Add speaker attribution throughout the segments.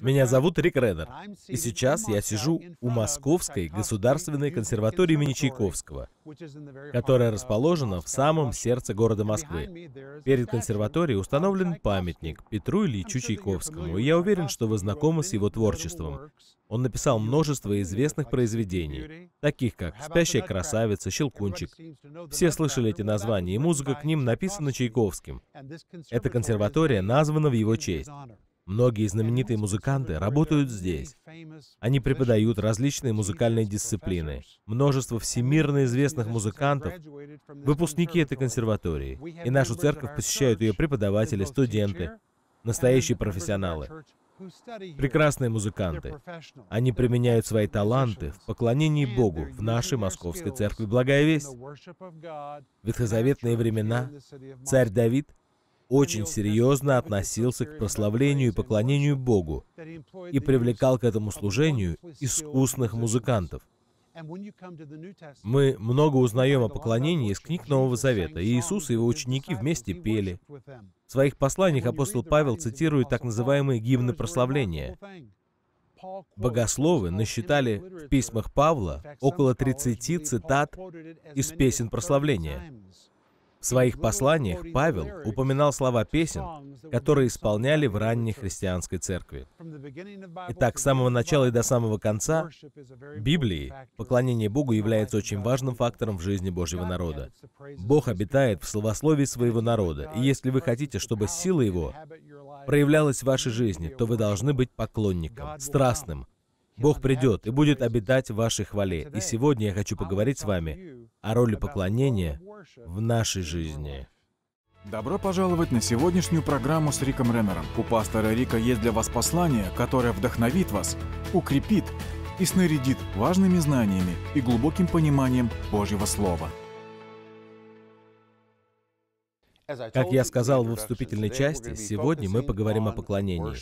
Speaker 1: Меня зовут Рик Редер, и сейчас я
Speaker 2: сижу у Московской государственной консерватории имени Чайковского, которая расположена в самом сердце города Москвы. Перед консерваторией установлен памятник Петру Ильичу Чайковскому, и я уверен, что вы знакомы с его творчеством. Он написал множество известных произведений, таких как «Спящая красавица», «Щелкунчик». Все слышали эти названия, и музыка к ним написана Чайковским. Эта консерватория названа в его честь. Многие знаменитые музыканты работают здесь. Они преподают различные музыкальные дисциплины. Множество всемирно известных музыкантов — выпускники этой консерватории. И нашу церковь посещают ее преподаватели, студенты, настоящие профессионалы. Прекрасные музыканты. Они применяют свои таланты в поклонении Богу в нашей московской церкви. Благая весть. ветхозаветные времена царь Давид очень серьезно относился к прославлению и поклонению Богу и привлекал к этому служению искусных музыкантов. Мы много узнаем о поклонении из книг Нового Завета. И Иисус и его ученики вместе пели. В своих посланиях апостол Павел цитирует так называемые гимны прославления. Богословы насчитали в письмах Павла около 30 цитат из песен прославления. В своих посланиях Павел упоминал слова песен, которые исполняли в ранней христианской церкви. Итак, с самого начала и до самого конца Библии поклонение Богу является очень важным фактором в жизни Божьего народа. Бог обитает в словословии своего народа, и если вы хотите, чтобы сила Его проявлялась в вашей жизни, то вы должны быть поклонником, страстным, Бог придет и будет обитать в вашей хвале. И сегодня я хочу поговорить с вами о роли поклонения в нашей жизни.
Speaker 3: Добро пожаловать на сегодняшнюю программу с Риком Реннером. У пастора Рика есть для вас послание, которое вдохновит вас, укрепит и снарядит важными знаниями и глубоким пониманием Божьего Слова.
Speaker 1: Как я сказал во
Speaker 3: вступительной части, сегодня мы поговорим о поклонении.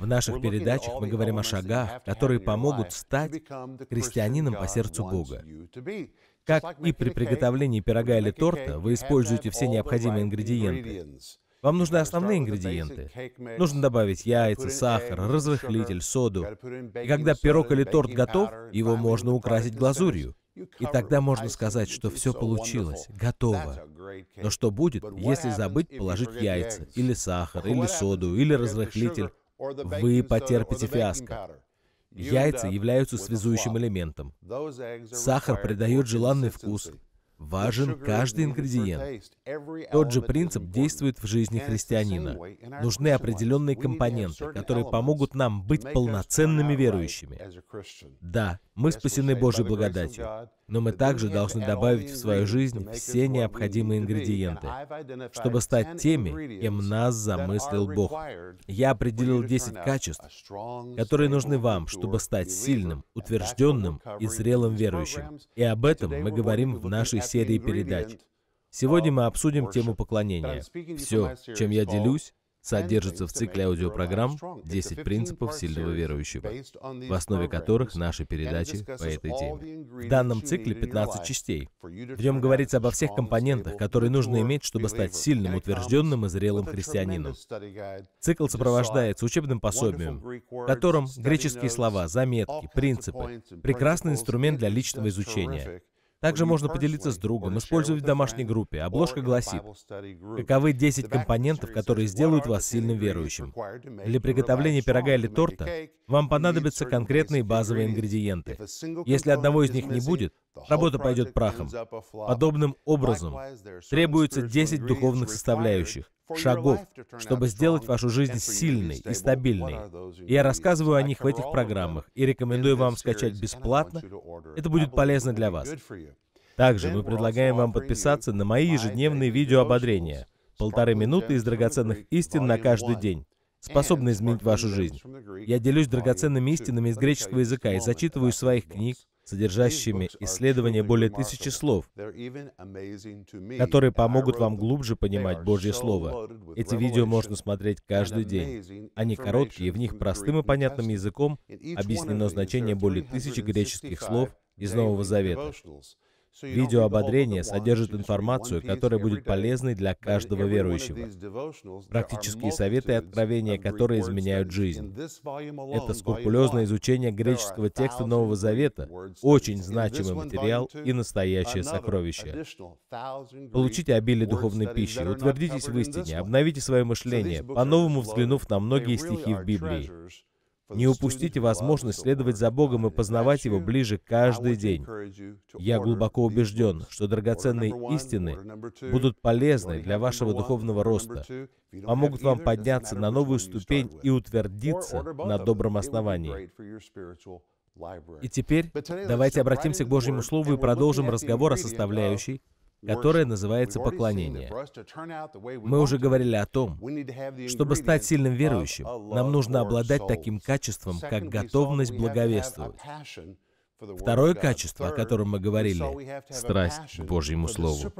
Speaker 2: В наших передачах мы говорим о шагах, которые помогут стать христианином по сердцу Бога. Как и при приготовлении пирога или торта, вы используете все необходимые ингредиенты. Вам нужны основные ингредиенты. Нужно добавить яйца, сахар, разрыхлитель, соду. И когда пирог или торт готов, его можно украсить глазурью. И тогда можно сказать, что все получилось, готово. Но что будет, если забыть положить яйца, или сахар, или соду, или разрыхлитель, вы потерпите фиаско. Яйца являются связующим элементом. Сахар придает желанный вкус. Важен каждый ингредиент. Тот же принцип действует в жизни христианина. Нужны определенные компоненты, которые помогут нам быть полноценными верующими. Да, мы спасены Божьей благодатью. Но мы также должны добавить в свою жизнь все необходимые ингредиенты, чтобы стать теми, кем нас замыслил Бог. Я определил 10 качеств, которые нужны вам, чтобы стать сильным, утвержденным и зрелым верующим. И об этом мы говорим в нашей серии передач. Сегодня мы обсудим тему поклонения. Все, чем я делюсь, содержится в цикле аудиопрограмм «10 принципов сильного верующего», в основе которых наши передачи по этой теме. В данном цикле 15 частей. В нем говорится обо всех компонентах, которые нужно иметь, чтобы стать сильным, утвержденным и зрелым христианином. Цикл сопровождается учебным пособием, в котором греческие слова, заметки, принципы, прекрасный инструмент для личного изучения, также можно поделиться с другом, использовать в домашней группе. Обложка а гласит, каковы 10 компонентов, которые сделают вас сильным верующим. Для приготовления пирога или торта вам понадобятся конкретные базовые ингредиенты. Если одного из них не будет, работа пойдет прахом. Подобным образом требуется 10 духовных составляющих, шагов, чтобы сделать вашу жизнь сильной и стабильной. я рассказываю о них в этих программах и рекомендую вам скачать бесплатно. Это будет полезно для вас. Также мы предлагаем вам подписаться на мои ежедневные видеоободрения, Полторы минуты из драгоценных истин на каждый день способны изменить вашу жизнь. Я делюсь драгоценными истинами из греческого языка и зачитываю из своих книг, содержащими исследования более тысячи слов,
Speaker 1: которые помогут вам
Speaker 2: глубже понимать Божье Слово. Эти видео можно смотреть каждый день. Они короткие, в них простым и понятным языком объяснено значение более тысячи греческих слов из Нового Завета. Видео ободрения содержит информацию, которая будет полезной для каждого верующего. Практические советы и откровения, которые изменяют жизнь. Это скрупулезное изучение греческого текста Нового Завета, очень значимый материал и настоящее сокровище. Получите обилие духовной пищи, утвердитесь в истине, обновите свое мышление, по-новому взглянув на многие стихи в Библии. Не упустите возможность следовать за Богом и познавать Его ближе каждый день. Я глубоко убежден, что драгоценные истины будут полезны для вашего духовного роста, помогут вам подняться на новую ступень и утвердиться на добром основании.
Speaker 1: И теперь давайте обратимся к Божьему Слову и продолжим разговор о составляющей,
Speaker 2: которое называется поклонение. Мы уже говорили о том, чтобы стать сильным верующим, нам нужно обладать таким качеством, как готовность благовествовать.
Speaker 1: Второе качество, о котором мы говорили, — страсть к Божьему Слову.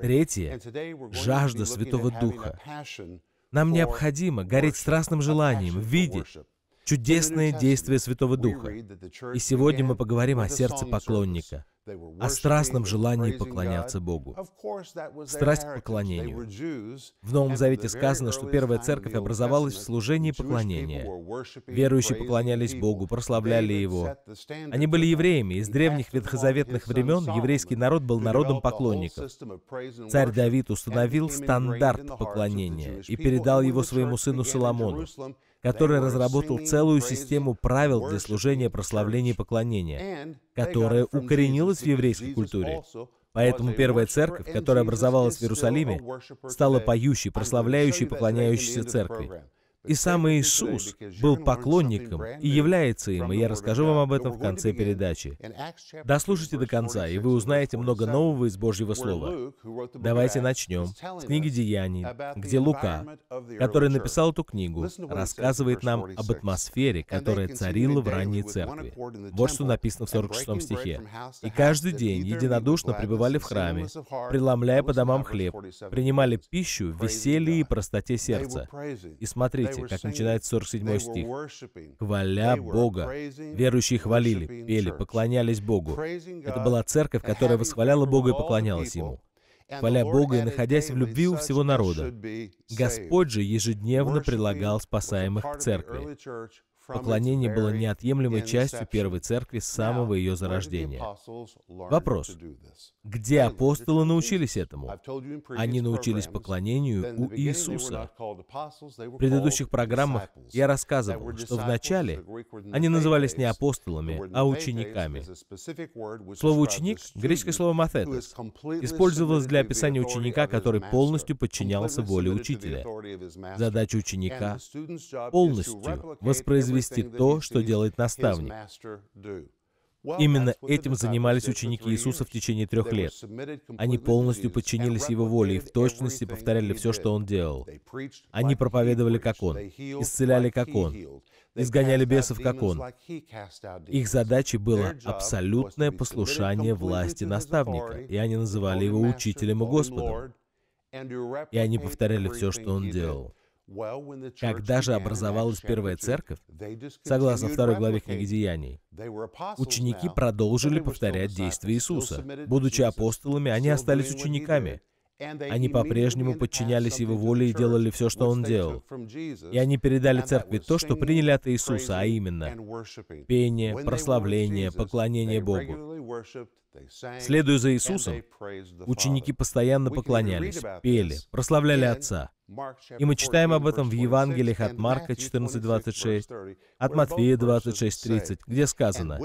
Speaker 1: Третье — жажда Святого Духа. Нам необходимо
Speaker 2: гореть страстным желанием видеть, чудесные действия Святого Духа. И сегодня мы поговорим о сердце поклонника, о страстном желании поклоняться Богу. Страсть к поклонению. В Новом Завете сказано, что Первая Церковь образовалась в служении поклонения. Верующие поклонялись Богу, прославляли Его. Они были евреями. Из древних ветхозаветных времен еврейский народ был народом поклонников. Царь Давид установил стандарт поклонения и передал его своему сыну Соломону который разработал целую систему правил для служения, прославления и поклонения,
Speaker 1: которая укоренилась в еврейской культуре.
Speaker 2: Поэтому первая церковь, которая образовалась в Иерусалиме, стала поющей, прославляющей, поклоняющейся церкви. И сам Иисус был поклонником и является им, и я расскажу вам об этом в конце передачи. Дослушайте до конца, и вы узнаете много нового из Божьего Слова. Давайте начнем с книги Деяний, где Лука, который написал эту книгу, рассказывает нам об атмосфере, которая царила в ранней церкви. Вот что написано в 46 стихе. «И каждый день единодушно пребывали в храме, преломляя по домам хлеб, принимали пищу в веселье и простоте сердца». И смотрите, месте, как начинает 47 стих. «Хваля Бога». Верующие хвалили, пели, поклонялись Богу. Это была церковь, которая восхваляла Бога и поклонялась Ему хваля Бога и находясь в любви у всего народа. Господь же ежедневно предлагал спасаемых к церкви. Поклонение было неотъемлемой частью Первой Церкви с самого ее зарождения. Вопрос. Где апостолы научились этому? Они научились поклонению у Иисуса. В предыдущих программах я рассказывал, что вначале они назывались не апостолами, а учениками.
Speaker 1: Слово «ученик» — греческое слово «матетес» использовалось для описания ученика, который полностью подчинялся воле учителя. Задача ученика — полностью воспроизвести области то, что делает наставник.
Speaker 2: Именно этим занимались ученики Иисуса в течение трех лет. Они полностью подчинились Его воле и в точности повторяли все, что Он делал. Они проповедовали, как Он, исцеляли, как Он, изгоняли бесов, как Он. Их задачей было абсолютное послушание власти наставника, и они называли Его учителем и Господом. И они повторяли все, что Он делал. Когда же образовалась первая церковь, согласно второй главе книги Деяний, ученики продолжили повторять действия Иисуса. Будучи апостолами, они остались учениками. Они по-прежнему подчинялись Его воле и делали все, что Он делал. И они передали церкви то, что приняли от Иисуса, а именно пение, прославление, поклонение Богу.
Speaker 1: Следуя за Иисусом, ученики постоянно поклонялись, пели, прославляли Отца. И мы читаем об этом в Евангелиях от
Speaker 2: Марка 14.26, от Матфея 26.30, где сказано,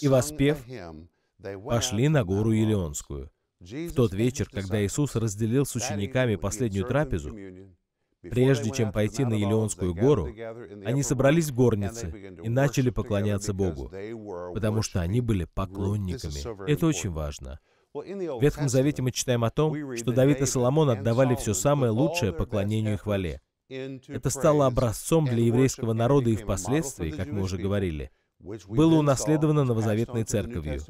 Speaker 2: «И воспев, пошли на гору Елеонскую». В тот вечер, когда Иисус разделил с учениками последнюю трапезу, Прежде чем пойти на Елеонскую гору, они собрались в горнице и начали поклоняться Богу, потому что они были поклонниками. Это очень важно. В Ветхом Завете мы читаем о том, что Давид и Соломон отдавали все самое лучшее поклонению и хвале. Это стало образцом для еврейского народа и впоследствии, как мы уже говорили, было унаследовано новозаветной церковью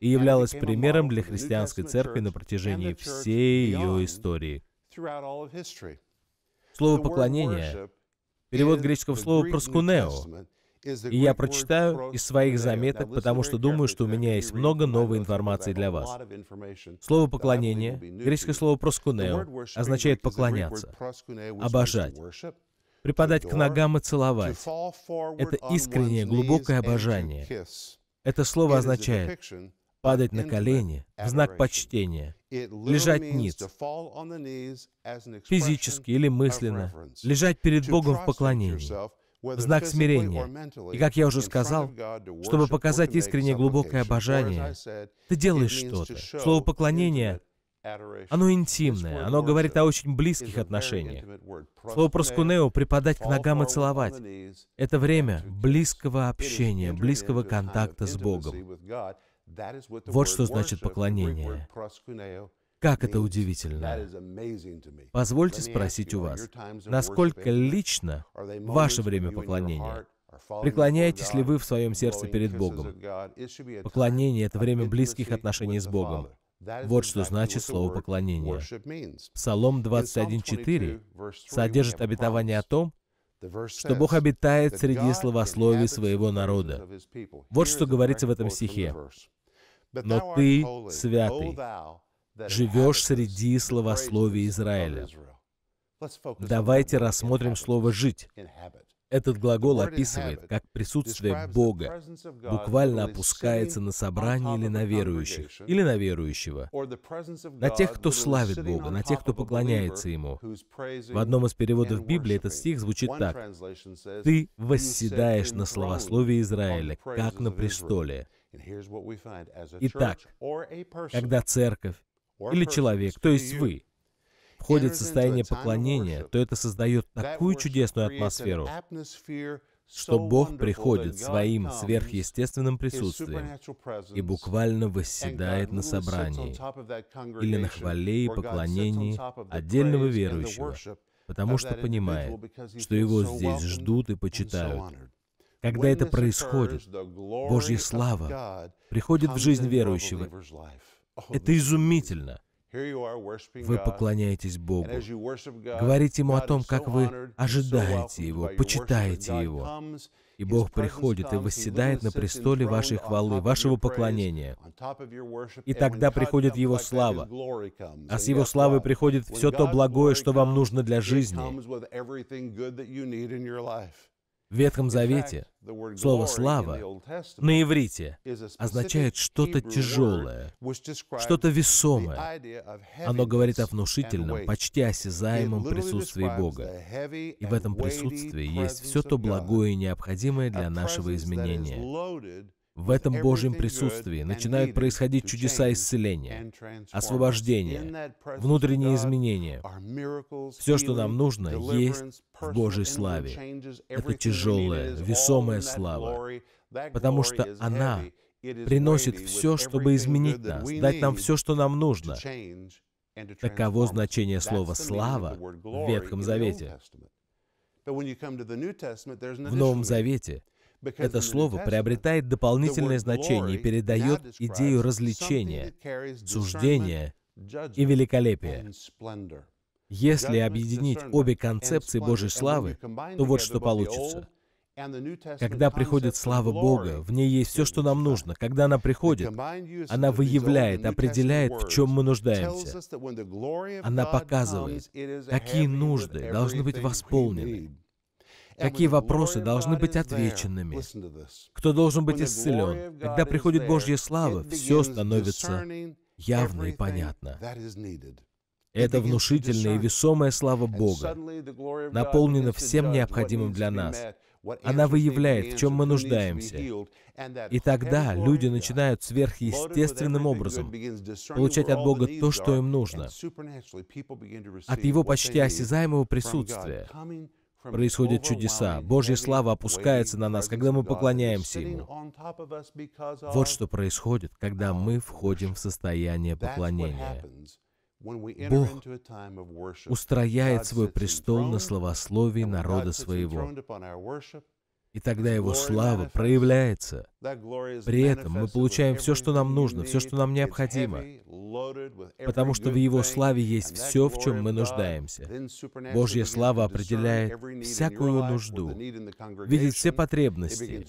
Speaker 2: и являлось примером для христианской церкви на протяжении всей ее истории. Слово «поклонение»
Speaker 1: — перевод греческого слова «проскунео». И я прочитаю из своих заметок, потому
Speaker 2: что думаю, что у меня есть много новой информации для вас. Слово «поклонение», греческое слово «проскунео», означает «поклоняться», «обожать», «припадать к ногам и целовать». Это искреннее, глубокое обожание. Это слово означает падать на колени в знак почтения, лежать ниц,
Speaker 1: физически или мысленно, лежать перед Богом в поклонении, в знак смирения. И, как я уже сказал, чтобы показать искреннее глубокое обожание, ты делаешь что-то. Слово «поклонение»
Speaker 2: Оно интимное, оно говорит о очень близких отношениях. Слово проскунео — припадать к ногам и целовать. Это время близкого общения, близкого контакта с Богом.
Speaker 1: Вот что значит поклонение. Как это удивительно! Позвольте спросить у вас, насколько лично
Speaker 2: ваше время поклонения? Преклоняетесь ли вы в своем сердце перед Богом? Поклонение — это время близких отношений с Богом. Вот что значит слово «поклонение». Псалом 21.4 содержит обетование о том, что Бог обитает среди словословий своего народа. Вот что говорится в этом стихе но ты святый, живешь среди словословия Израиля. Давайте рассмотрим слово «жить». Этот глагол описывает, как присутствие Бога буквально опускается на собрание или на верующих, или на верующего, на тех, кто славит Бога, на тех, кто поклоняется Ему. В одном из переводов Библии этот стих звучит так. «Ты восседаешь на словословии Израиля, как на престоле».
Speaker 1: Итак, когда церковь или человек, то есть
Speaker 2: вы, входит в состояние поклонения, то это создает такую чудесную атмосферу, что Бог приходит своим сверхъестественным присутствием и буквально восседает на собрании или на хвале и поклонении отдельного верующего, потому что понимает, что его здесь ждут и почитают, когда это происходит, Божья слава приходит в жизнь верующего. Это изумительно.
Speaker 1: Вы поклоняетесь Богу, говорите Ему о том, как вы ожидаете
Speaker 2: Его, почитаете Его. И Бог приходит и восседает на престоле вашей хвалы, вашего поклонения. И тогда приходит Его слава. А с Его славой приходит все то благое, что вам нужно для жизни.
Speaker 1: В Ветхом Завете слово «слава» на иврите означает что-то тяжелое, что-то весомое. Оно
Speaker 2: говорит о внушительном, почти осязаемом присутствии Бога. И в этом присутствии есть все то благое и необходимое для нашего изменения. В этом Божьем присутствии начинают происходить чудеса исцеления, освобождения, внутренние изменения. Все, что нам нужно, есть в Божьей славе. Это тяжелая, весомая слава, потому что она приносит все, чтобы изменить нас, дать нам все, что нам нужно.
Speaker 1: Таково значение слова «слава» в Ветхом Завете. В Новом Завете это слово приобретает дополнительное значение и передает идею развлечения, суждения и великолепия. Если объединить обе концепции Божьей славы, то вот что получится. Когда приходит слава Бога, в
Speaker 2: ней есть все, что нам нужно. Когда она приходит, она выявляет, определяет, в чем мы нуждаемся. Она показывает, какие нужды должны быть восполнены. Какие вопросы должны быть отвеченными?
Speaker 1: Кто должен быть исцелен? Когда приходит Божья слава, все становится явно и понятно.
Speaker 2: Это внушительная и весомая слава Бога, наполнена всем необходимым для нас. Она выявляет, в чем мы нуждаемся. И тогда люди начинают сверхъестественным образом получать от Бога то, что им нужно,
Speaker 1: от Его почти осязаемого присутствия, происходят чудеса. Божья слава опускается на нас, когда мы поклоняемся
Speaker 2: Ему. Вот что происходит, когда мы входим в состояние поклонения.
Speaker 1: Бог устрояет свой престол на
Speaker 2: славословии народа своего.
Speaker 1: И тогда Его слава проявляется. При этом
Speaker 2: мы получаем все, что нам нужно, все, что нам необходимо, потому что в Его славе есть все, в чем мы нуждаемся. Божья слава определяет всякую нужду, видит все потребности.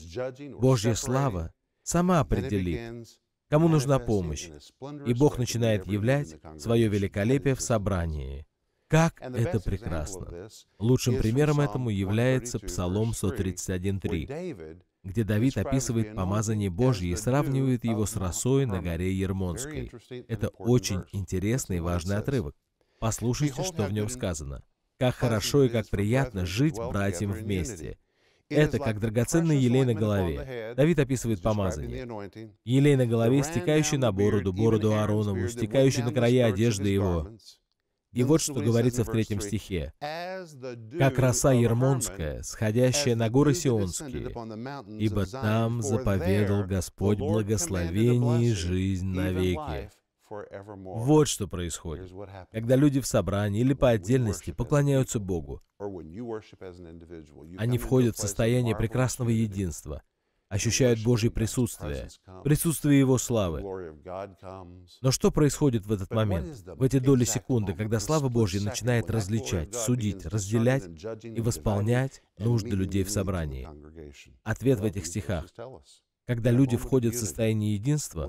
Speaker 2: Божья слава сама определит, кому нужна помощь, и Бог начинает являть свое великолепие в собрании. Как это прекрасно! Лучшим примером этому является Псалом 131.3, где um, Давид описывает помазание Божье и сравнивает его с росой на горе Ермонской. Это очень интересный и важный отрывок. Послушайте, что в нем сказано. «Как хорошо и как приятно жить братьям вместе». Это как драгоценный елей на голове. Давид описывает помазание. Елей на голове, стекающий на бороду, бороду Ааронову, стекающий на края одежды его, и вот что говорится в третьем стихе. «Как роса Ермонская, сходящая на горы Сионские, ибо там заповедал Господь благословение и жизнь навеки». Вот что происходит, когда люди в собрании или по отдельности поклоняются Богу. Они входят в состояние прекрасного единства — ощущают Божье присутствие, присутствие Его славы. Но что происходит в этот момент, в эти доли секунды, когда слава Божья начинает различать, судить, разделять и восполнять нужды людей в собрании? Ответ в этих стихах. Когда люди входят в состояние единства,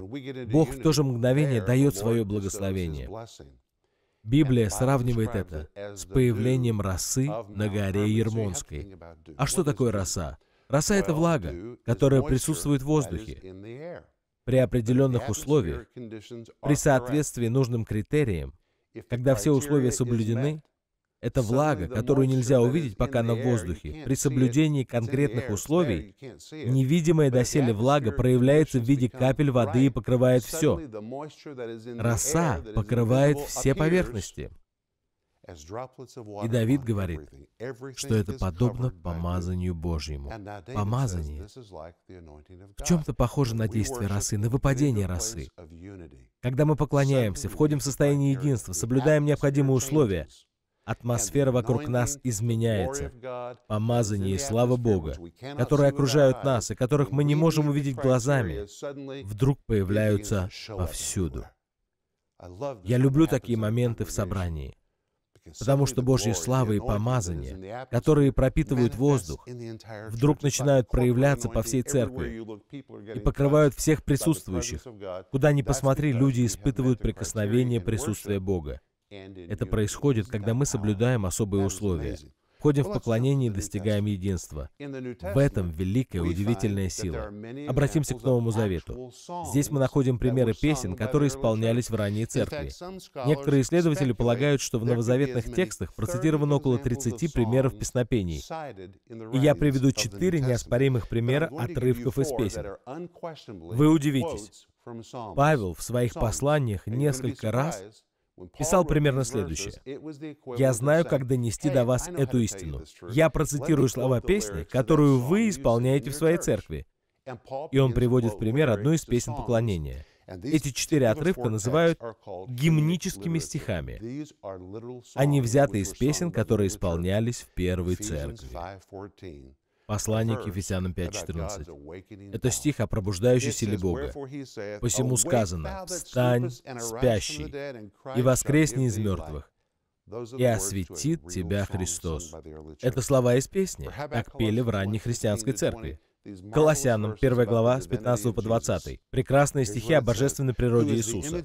Speaker 2: Бог в то же мгновение дает свое благословение. Библия сравнивает это с появлением росы на горе Ермонской. А что такое роса? Роса — это влага, которая присутствует в воздухе. При определенных условиях, при соответствии нужным критериям, когда все условия соблюдены, это влага, которую нельзя увидеть пока она в воздухе. При соблюдении конкретных условий невидимая доселе влага проявляется в виде капель воды и покрывает все. Роса покрывает все поверхности.
Speaker 1: И Давид говорит, что это подобно
Speaker 2: помазанию Божьему. Помазание
Speaker 1: в чем-то похоже на действие росы, на выпадение росы.
Speaker 2: Когда мы поклоняемся, входим в состояние единства, соблюдаем необходимые условия, атмосфера вокруг нас изменяется. Помазание и слава Бога, которые окружают нас и которых мы не можем увидеть глазами, вдруг появляются повсюду. Я люблю такие моменты в собрании — Потому что Божьи славы и помазания, которые пропитывают воздух, вдруг начинают проявляться по всей церкви и покрывают всех присутствующих. Куда ни посмотри, люди испытывают прикосновение присутствия Бога. Это происходит, когда мы соблюдаем особые условия входим в поклонение и достигаем единства. В этом великая удивительная сила. Обратимся к Новому Завету. Здесь мы находим примеры песен, которые исполнялись в ранней церкви. Некоторые исследователи полагают, что в новозаветных текстах процитировано около 30 примеров песнопений. И я приведу четыре неоспоримых примера отрывков из песен. Вы удивитесь. Павел в своих посланиях несколько раз писал примерно следующее. «Я знаю, как донести до вас эту истину. Я процитирую слова песни, которую вы исполняете в своей церкви». И он приводит в пример одну из песен поклонения. Эти четыре отрывка называют гимническими стихами.
Speaker 1: Они взяты из
Speaker 2: песен, которые исполнялись в первой церкви. Послание к Ефесянам 5.14. Это стих о пробуждающей силе Бога.
Speaker 1: «Посему сказано, «Встань, спящий, и воскресни из мертвых,
Speaker 2: и осветит тебя Христос». Это слова из песни, как пели в ранней христианской церкви. Колоссянам, 1 типа, глава, с 15 по 20. Прекрасные стихи о божественной природе Иисуса,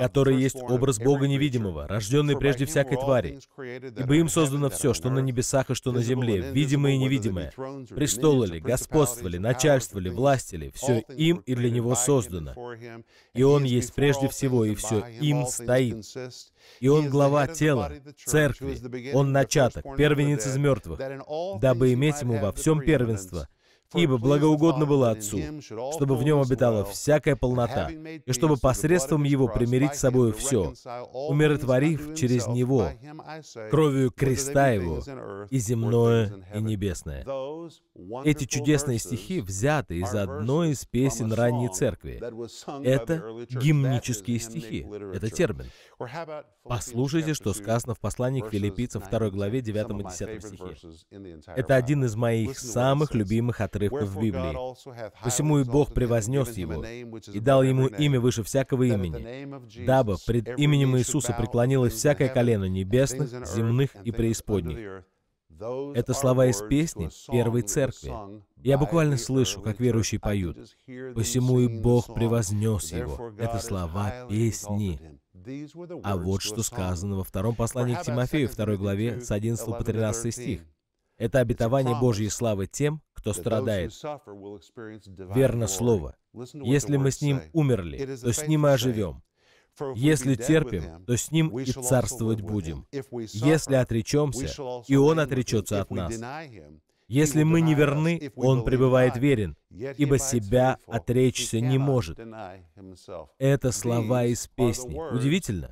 Speaker 2: который есть образ Бога невидимого, рожденный прежде всякой твари. Ибо им создано все, что на небесах и что на земле, видимое и невидимое. Престолы ли, господство ли, начальство ли, власть ли, все им и для него создано. И он есть прежде всего, и все им стоит. И он глава тела, церкви, он начаток, первенец из мертвых, дабы иметь ему во всем первенство, ибо благоугодно было Отцу, чтобы в нем обитала всякая полнота, и чтобы посредством его примирить с собой все, умиротворив через него, кровью креста его, и земное, и небесное. Эти чудесные стихи взяты из одной из песен ранней церкви. Это гимнические стихи, это термин. Послушайте, что сказано в послании к филиппийцам 2 главе 9 и 10 стихе. Это один из моих самых любимых отрывков в Библии. Посему и Бог превознес его и дал ему имя выше всякого имени, дабы пред именем Иисуса преклонилось всякое колено небесных, земных и преисподних. Это слова из песни Первой Церкви. Я буквально слышу, как верующие поют. «Посему и Бог превознес его». Это слова песни. А вот что сказано во втором послании к Тимофею, второй главе, с 11 по 13 стих. Это обетование Божьей славы тем, кто страдает.
Speaker 1: Верно слово. Если мы с Ним умерли, то с Ним и оживем. Если терпим, то с Ним и
Speaker 2: царствовать будем. Если отречемся, и Он отречется от нас. Если мы не верны, Он пребывает верен, ибо себя отречься не может. Это слова из песни. Удивительно.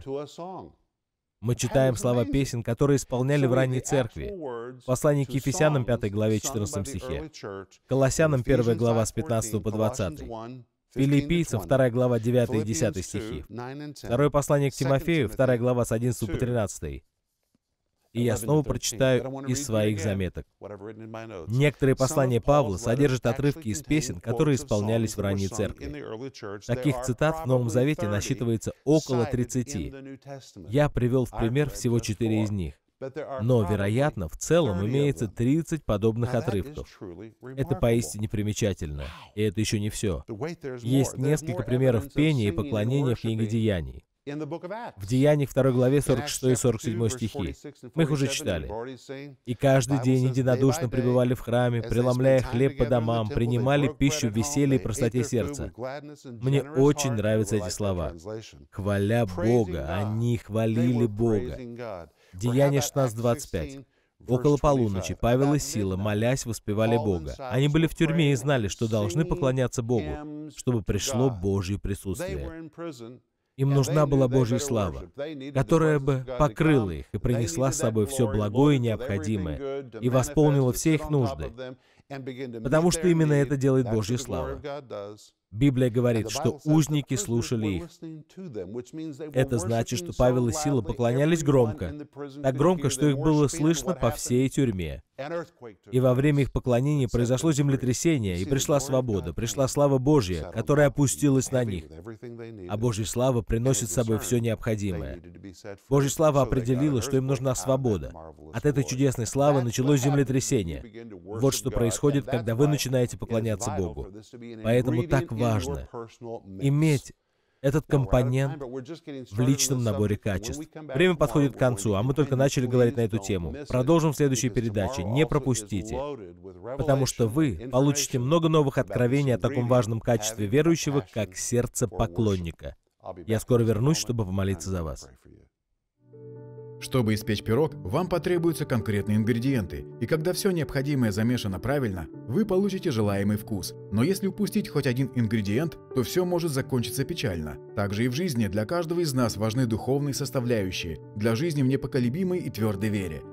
Speaker 2: Мы читаем слова песен, которые исполняли в ранней церкви. Послание к Ефесянам 5 главе 14 стихе, Колоссянам 1 глава с 15 по 20, Филиппийцам 2 глава 9 и 10 стихи, Второе послание к Тимофею 2 глава с 11 по 13, и я снова прочитаю из своих заметок. Некоторые послания Павла содержат отрывки из песен, которые исполнялись в ранней церкви. Таких цитат в Новом Завете насчитывается около 30. Я привел в пример всего четыре из них. Но, вероятно, в целом имеется 30 подобных отрывков. Это поистине примечательно. И это еще не все. Есть несколько примеров пения и поклонения в книге Деяний. В Деяниях 2 главе 46 и 47 стихи. Мы их уже читали. «И каждый день единодушно пребывали в храме, преломляя хлеб по домам, принимали пищу в веселье и простоте сердца». Мне очень нравятся эти слова. «Хваля Бога, они хвалили Бога». Деяние 16.25. Около полуночи Павел и Сила, молясь, воспевали Бога. Они были в тюрьме и знали, что должны поклоняться Богу, чтобы пришло Божье присутствие. Им нужна была Божья слава, которая бы покрыла их и принесла с собой все благое и необходимое, и восполнила все их нужды, потому что именно это делает Божья слава. Библия говорит, что узники слушали их. Это значит, что Павел и Сила поклонялись громко, так громко, что их было слышно по всей тюрьме. И во время их поклонения произошло землетрясение, и пришла свобода, пришла слава Божья, которая опустилась на них. А Божья слава приносит с собой все необходимое. Божья слава определила, что им нужна свобода. От этой чудесной славы началось землетрясение. Вот что происходит, когда вы начинаете поклоняться Богу. Поэтому так важно иметь этот компонент в личном наборе качеств. Время подходит к концу, а мы только начали говорить на эту тему. Продолжим в следующей передаче. Не пропустите, потому что вы получите много новых откровений о таком важном качестве верующего,
Speaker 3: как сердце поклонника. Я скоро вернусь, чтобы помолиться за вас. Чтобы испечь пирог, вам потребуются конкретные ингредиенты, и когда все необходимое замешано правильно, вы получите желаемый вкус. Но если упустить хоть один ингредиент, то все может закончиться печально. Также и в жизни для каждого из нас важны духовные составляющие, для жизни в непоколебимой и твердой вере –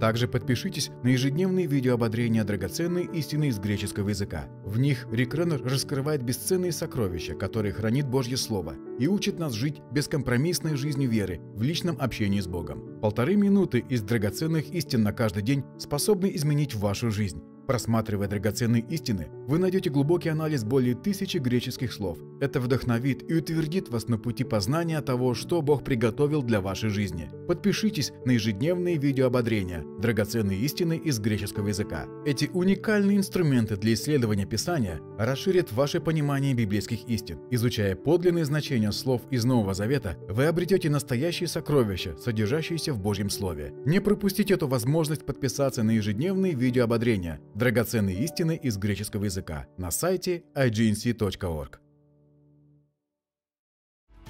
Speaker 3: Также подпишитесь на ежедневные видеоободрения драгоценной истины из греческого языка. В них Рик Реннер раскрывает бесценные сокровища, которые хранит Божье Слово, и учит нас жить бескомпромиссной жизнью веры в личном общении с Богом. Полторы минуты из драгоценных истин на каждый день способны изменить вашу жизнь. Просматривая драгоценные истины, вы найдете глубокий анализ более тысячи греческих слов. Это вдохновит и утвердит вас на пути познания того, что Бог приготовил для вашей жизни. Подпишитесь на ежедневные видеоободрения «Драгоценные истины из греческого языка». Эти уникальные инструменты для исследования Писания расширят ваше понимание библейских истин. Изучая подлинные значения слов из Нового Завета, вы обретете настоящие сокровища, содержащиеся в Божьем Слове. Не пропустите эту возможность подписаться на ежедневные видеоободрения – Драгоценные истины из греческого языка на сайте ignc.org.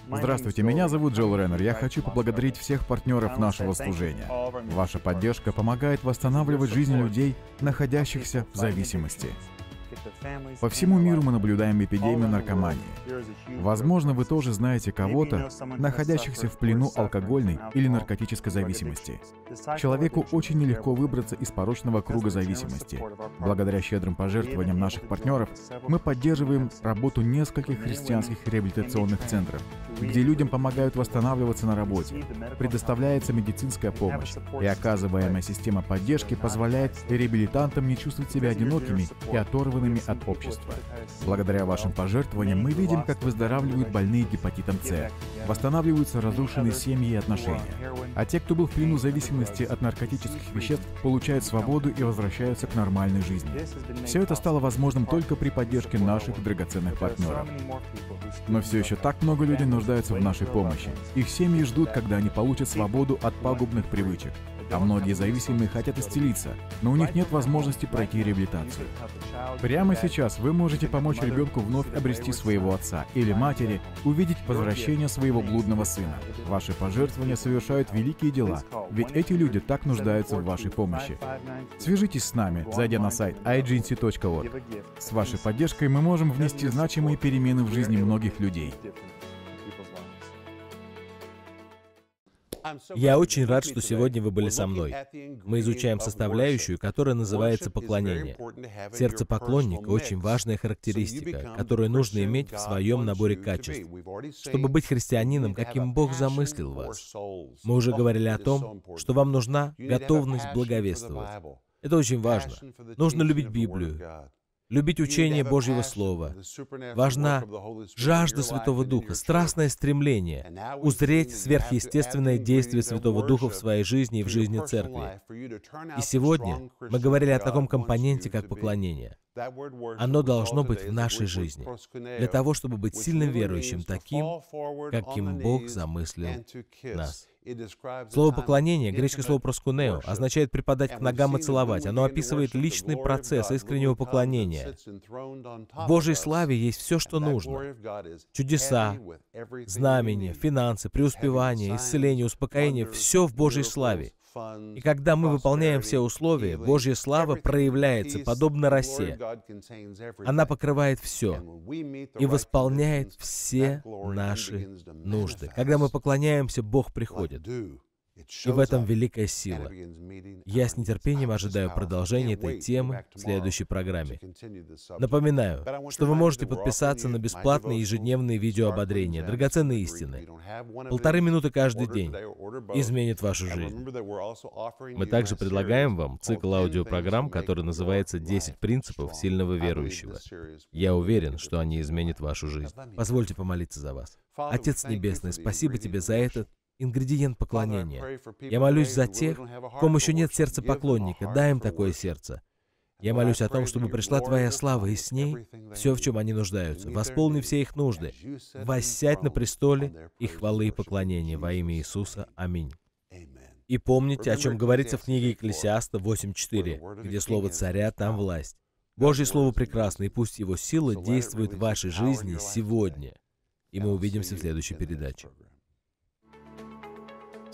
Speaker 3: Здравствуйте, меня зовут Джоэл Реннер. Я хочу поблагодарить всех партнеров нашего служения. Ваша поддержка помогает восстанавливать жизнь людей, находящихся в зависимости. По всему миру мы наблюдаем эпидемию наркомании. Возможно, вы тоже знаете кого-то, находящихся в плену алкогольной или наркотической зависимости. Человеку очень нелегко выбраться из порочного круга зависимости. Благодаря щедрым пожертвованиям наших партнеров мы поддерживаем работу нескольких христианских реабилитационных центров, где людям помогают восстанавливаться на работе, предоставляется медицинская помощь, и оказываемая система поддержки позволяет реабилитантам не чувствовать себя одинокими и оторванными зависимыми от общества. Благодаря вашим пожертвованиям мы видим, как выздоравливают больные гепатитом С, восстанавливаются разрушенные семьи и отношения. А те, кто был в плену зависимости от наркотических веществ, получают свободу и возвращаются к нормальной жизни. Все это стало возможным только при поддержке наших драгоценных партнеров. Но все еще так много людей нуждаются в нашей помощи. Их семьи ждут, когда они получат свободу от пагубных привычек. А многие зависимые хотят исцелиться, но у них нет возможности пройти реабилитацию. Прямо сейчас вы можете помочь ребенку вновь обрести своего отца или матери, увидеть возвращение своего блудного сына. Ваши пожертвования совершают великий великие дела, ведь эти люди так нуждаются в вашей помощи. Свяжитесь с нами, зайдя на сайт ignc.org. С вашей поддержкой мы можем внести значимые перемены в жизни многих людей.
Speaker 2: Я очень рад, что сегодня вы были со мной. Мы изучаем составляющую, которая называется поклонение. Сердце поклонника — очень важная характеристика, которую нужно иметь в своем наборе качеств, чтобы быть христианином, каким Бог замыслил вас. Мы уже oh, говорили о том, что вам нужна готовность благовествовать. Это очень
Speaker 1: важно. Нужно любить Библию,
Speaker 2: любить учение Божьего Слова. Важна жажда Святого Духа, страстное стремление узреть сверхъестественное действие Святого Духа в своей жизни и в жизни Церкви. И сегодня мы говорили о таком компоненте, как поклонение. Оно должно быть в нашей жизни, для того, чтобы быть сильным верующим, таким, каким Бог замыслил нас. Слово «поклонение», греческое слово «проскунео», а означает «преподать к ногам и целовать». Оно описывает личный процесс искреннего поклонения. В Божьей славе есть все, что нужно. Чудеса, знамения, финансы, преуспевание, исцеление, успокоение — все в Божьей славе. И когда мы выполняем все условия, Божья слава проявляется, подобно росе. Она покрывает все и восполняет все наши нужды. Когда мы поклоняемся, Бог приходит. И в этом великая сила. Я с нетерпением ожидаю продолжения этой темы в следующей программе.
Speaker 1: Напоминаю, что вы можете подписаться
Speaker 2: на бесплатные ежедневные видеоободрения «Драгоценные истины». Полторы минуты каждый день изменит вашу жизнь. Мы также предлагаем вам цикл аудиопрограмм, который называется «10 принципов сильного верующего». Я уверен, что они изменят вашу жизнь. Позвольте помолиться за вас. Отец Небесный, спасибо тебе за этот ингредиент поклонения. Я молюсь за тех, кому еще нет сердца поклонника. Дай им такое сердце. Я молюсь о том, чтобы пришла Твоя слава, и с ней все, в чем они нуждаются. Восполни все их нужды. Воссядь на престоле их хвалы и поклонения во имя Иисуса. Аминь. И помните, о чем говорится в книге Екклесиаста 8.4, где слово «царя» там власть. Божье Слово прекрасно, и пусть его сила действует в вашей жизни сегодня. И мы увидимся в следующей передаче.